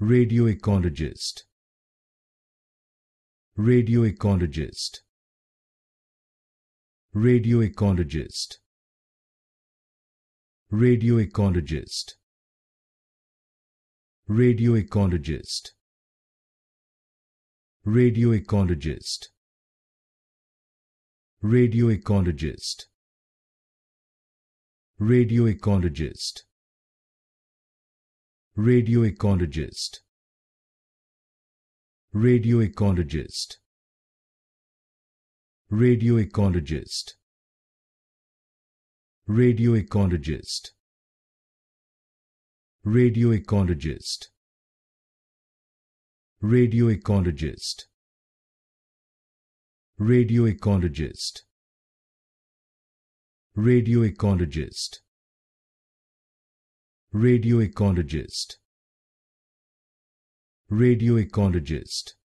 radioecologist radioecologist radioecologist radioecologist radioecologist radioecologist radioecologist ecologist radioecologist radioecologist radioecologist radioecologist radioecologist radioecologist radioecologist ecologist radioecologist radioecologist